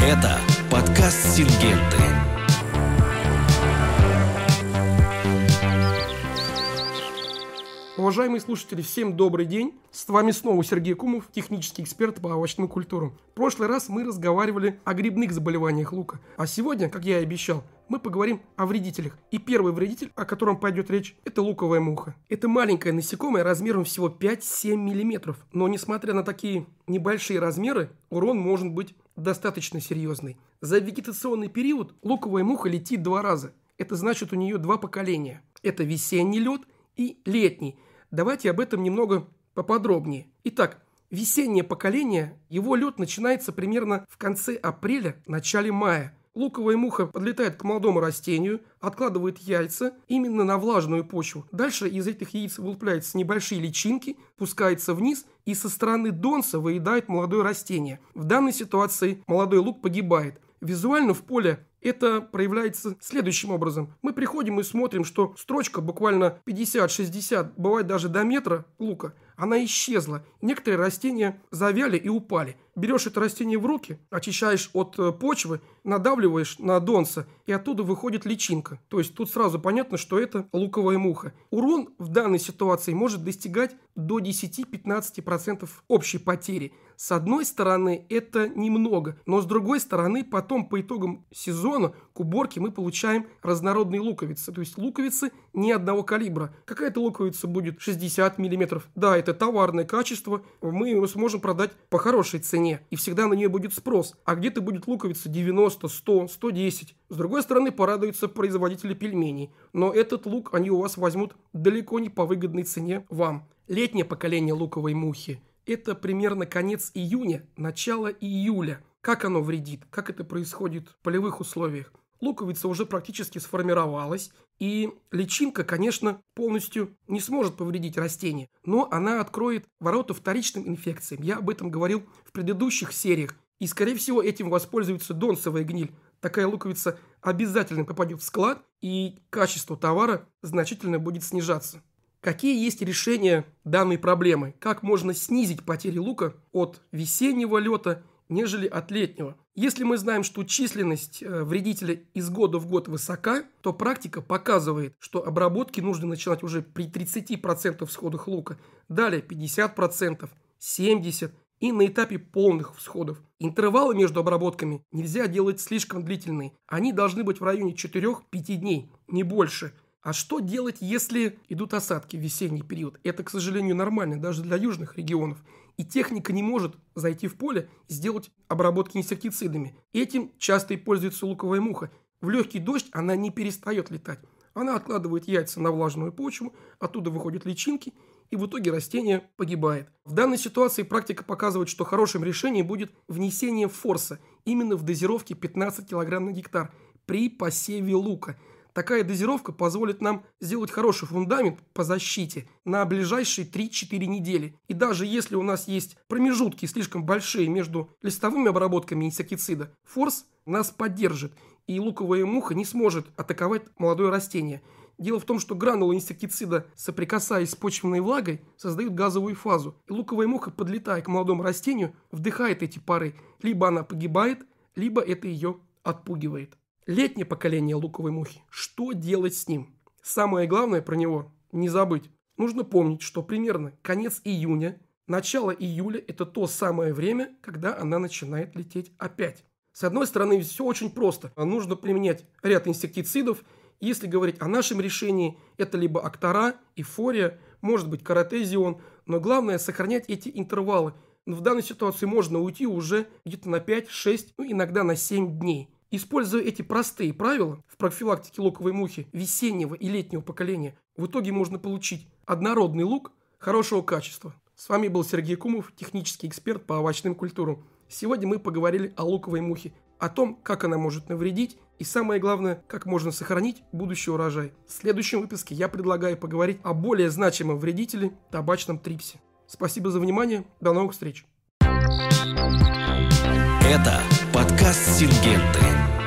Это подкаст «Сингенты». Уважаемые слушатели, всем добрый день. С вами снова Сергей Кумов, технический эксперт по овощным культурам. В прошлый раз мы разговаривали о грибных заболеваниях лука. А сегодня, как я и обещал, мы поговорим о вредителях. И первый вредитель, о котором пойдет речь, это луковая муха. Это маленькое насекомое размером всего 5-7 мм. Но несмотря на такие небольшие размеры, урон может быть достаточно серьезный. За вегетационный период луковая муха летит два раза. Это значит у нее два поколения. Это весенний лед – и летний. Давайте об этом немного поподробнее. Итак, весеннее поколение, его лед начинается примерно в конце апреля, начале мая. Луковая муха подлетает к молодому растению, откладывает яйца именно на влажную почву. Дальше из этих яиц вылупляются небольшие личинки, пускается вниз и со стороны донца выедает молодое растение. В данной ситуации молодой лук погибает. Визуально в поле это проявляется следующим образом. Мы приходим и смотрим, что строчка буквально 50-60, бывает даже до метра лука – она исчезла. Некоторые растения завяли и упали. Берешь это растение в руки, очищаешь от э, почвы, надавливаешь на донца, и оттуда выходит личинка. То есть тут сразу понятно, что это луковая муха. Урон в данной ситуации может достигать до 10-15% общей потери. С одной стороны, это немного, но с другой стороны, потом по итогам сезона к уборке мы получаем разнородные луковицы. То есть луковицы ни одного калибра. Какая-то луковица будет 60 мм. Да, это это товарное качество, мы его сможем продать по хорошей цене, и всегда на нее будет спрос. А где-то будет луковица 90, 100, 110. С другой стороны, порадуются производители пельменей. Но этот лук они у вас возьмут далеко не по выгодной цене вам. Летнее поколение луковой мухи – это примерно конец июня, начало июля. Как оно вредит, как это происходит в полевых условиях – луковица уже практически сформировалась, и личинка, конечно, полностью не сможет повредить растение, но она откроет ворота вторичным инфекциям. Я об этом говорил в предыдущих сериях. И, скорее всего, этим воспользуется донцевая гниль. Такая луковица обязательно попадет в склад, и качество товара значительно будет снижаться. Какие есть решения данной проблемы? Как можно снизить потери лука от весеннего лета нежели от летнего. Если мы знаем, что численность э, вредителя из года в год высока, то практика показывает, что обработки нужно начинать уже при 30% всходов лука, далее 50%, 70% и на этапе полных всходов. Интервалы между обработками нельзя делать слишком длительные. Они должны быть в районе 4-5 дней, не больше – а что делать, если идут осадки в весенний период? Это, к сожалению, нормально даже для южных регионов. И техника не может зайти в поле и сделать обработки инсектицидами. Этим часто и пользуется луковая муха. В легкий дождь она не перестает летать. Она откладывает яйца на влажную почву, оттуда выходят личинки, и в итоге растение погибает. В данной ситуации практика показывает, что хорошим решением будет внесение форса именно в дозировке 15 кг на гектар при посеве лука – Такая дозировка позволит нам сделать хороший фундамент по защите на ближайшие 3-4 недели. И даже если у нас есть промежутки слишком большие между листовыми обработками инсектицида, форс нас поддержит, и луковая муха не сможет атаковать молодое растение. Дело в том, что гранулы инсектицида, соприкасаясь с почвенной влагой, создают газовую фазу, и луковая муха, подлетая к молодому растению, вдыхает эти пары. Либо она погибает, либо это ее отпугивает. Летнее поколение луковой мухи. Что делать с ним? Самое главное про него не забыть. Нужно помнить, что примерно конец июня, начало июля – это то самое время, когда она начинает лететь опять. С одной стороны, все очень просто. Нужно применять ряд инсектицидов. Если говорить о нашем решении, это либо актора, эйфория, может быть каратезион, но главное – сохранять эти интервалы. В данной ситуации можно уйти уже где-то на 5, 6, ну, иногда на 7 дней – Используя эти простые правила в профилактике луковой мухи весеннего и летнего поколения, в итоге можно получить однородный лук хорошего качества. С вами был Сергей Кумов, технический эксперт по овощным культурам. Сегодня мы поговорили о луковой мухе, о том, как она может навредить и самое главное, как можно сохранить будущий урожай. В следующем выпуске я предлагаю поговорить о более значимом вредителе – табачном трипсе. Спасибо за внимание, до новых встреч! Это classe silhueta.